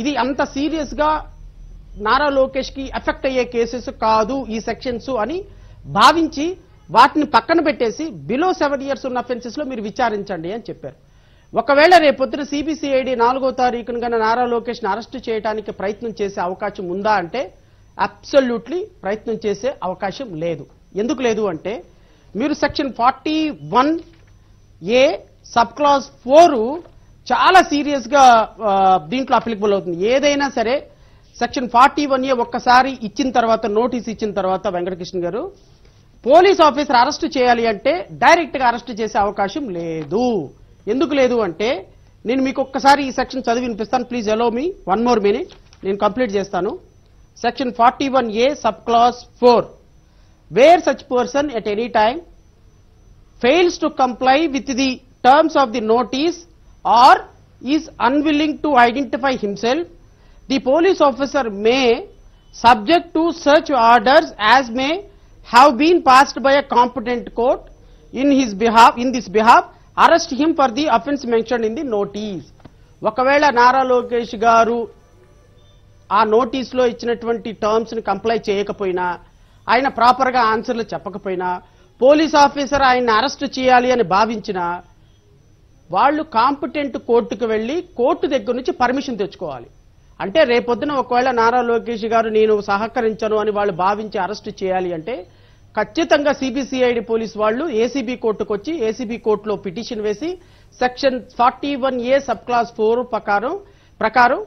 ఇది అంత సీరియస్ గా నారా లోకేష్ కి ఎఫెక్ట్ అయ్యే కేసెస్ కాదు ఈ సెక్షన్స్ అని భావించి వాటిని పక్కన పెట్టేసి బిలో సెవెన్ ఇయర్స్ ఉన్న అఫెన్సెస్ లో మీరు విచారించండి అని చెప్పారు ఒకవేళ రేపొద్దున సిబిసిఐడి నాలుగో తారీఖున కన్నా నారా లోకేష్ ని అరెస్టు చేయడానికి ప్రయత్నం చేసే అవకాశం ఉందా అంటే అబ్సల్యూట్లీ ప్రయత్నం చేసే అవకాశం లేదు ఎందుకు లేదు అంటే మీరు section forty one A sub clause four చాలా సీరియస్గా దీంట్లో అప్లికబుల్ అవుతుంది ఏదైనా సరే సెక్షన్ ఫార్టీ వన్ ఏ ఒక్కసారి ఇచ్చిన తర్వాత నోటీస్ ఇచ్చిన తర్వాత వెంకటకృష్ణ గారు పోలీస్ ఆఫీసర్ అరెస్ట్ చేయాలి అంటే డైరెక్ట్గా అరెస్ట్ చేసే అవకాశం లేదు ఎందుకు లేదు అంటే నేను మీకు ఒక్కసారి ఈ సెక్షన్ చదివి వినిపిస్తాను please allow me one more minute నేను కంప్లీట్ చేస్తాను section forty one A sub clause four where such person at any time fails to comply with the terms of the notice or is unwilling to identify himself, the police officer may, subject to search orders as may have been passed by a competent court in his behalf, in this behalf, arrest him for the offense mentioned in the notice. ఒకవేళ నారా లోకేష్ గారు ఆ నోటీస్లో ఇచ్చినటువంటి టర్మ్స్ని comply చేయకపోయినా ఆయన ప్రాపర్గా ఆన్సర్లు చెప్పకపోయినా police officer ఆయన్ని అరెస్ట్ చేయాలి అని భావించినా వాళ్ళు కాంపిటెంట్ కోర్టుకు వెళ్ళి కోర్టు దగ్గర నుంచి పర్మిషన్ తెచ్చుకోవాలి అంటే రేపొద్దున ఒకవేళ నారా లోకేష్ గారు నేను సహకరించను అని వాళ్ళు భావించి అరెస్ట్ చేయాలి అంటే ఖచ్చితంగా సిబిసిఐడి పోలీస్ వాళ్ళు ఏసీబీ కోర్టుకు వచ్చి ఏసీబీ కోర్టులో పిటిషన్ వేసి section forty one A sub clause four ప్రకారం ప్రకారం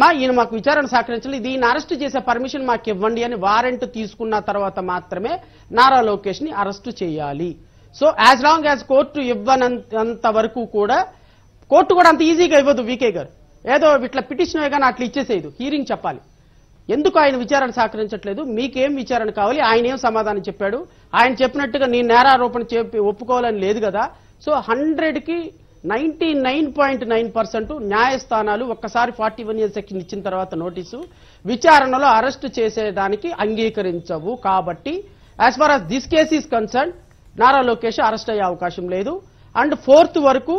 మా ఈయన మాకు విచారణ సహకరించాలి దీన్ని అరెస్ట్ చేసే పర్మిషన్ మాకు ఇవ్వండి అని వారెంట్ తీసుకున్న తర్వాత మాత్రమే నారా లోకేష్ ని అరెస్టు చేయాలి so as long as court ఇవ్వనంత వరకు కూడా కోర్టు కూడా అంత ఈజీగా ఇవ్వదు వీకే గారు ఏదో ఇట్లా పిటిషన్ కానీ అట్లా ఇచ్చేసేయదు హీరింగ్ చెప్పాలి ఎందుకు ఆయన విచారణ సహకరించట్లేదు మీకేం విచారణ కావాలి ఆయన ఏం సమాధానం చెప్పాడు ఆయన చెప్పినట్టుగా నేను నేరారోపణ చెప్పి ఒప్పుకోవాలని లేదు కదా సో హండ్రెడ్కి ninety nine point nine percent న్యాయస్థానాలు ఒక్కసారి ఫార్టీ వన్ ఇయర్ సెక్షన్ ఇచ్చిన తర్వాత నోటీసు విచారణలో అరెస్ట్ చేసేదానికి అంగీకరించవు కాబట్టి as far as this case is concerned Nara Lokesh arrest అయ్యే అవకాశం లేదు అండ్ ఫోర్త్ వరకు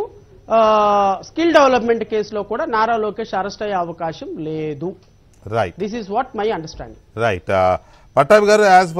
స్కిల్ డెవలప్మెంట్ కేసులో కూడా నారా లోకేష్ అరెస్ట్ అయ్యే అవకాశం లేదు right this is what my understanding right Pattabhi గారు యాజ్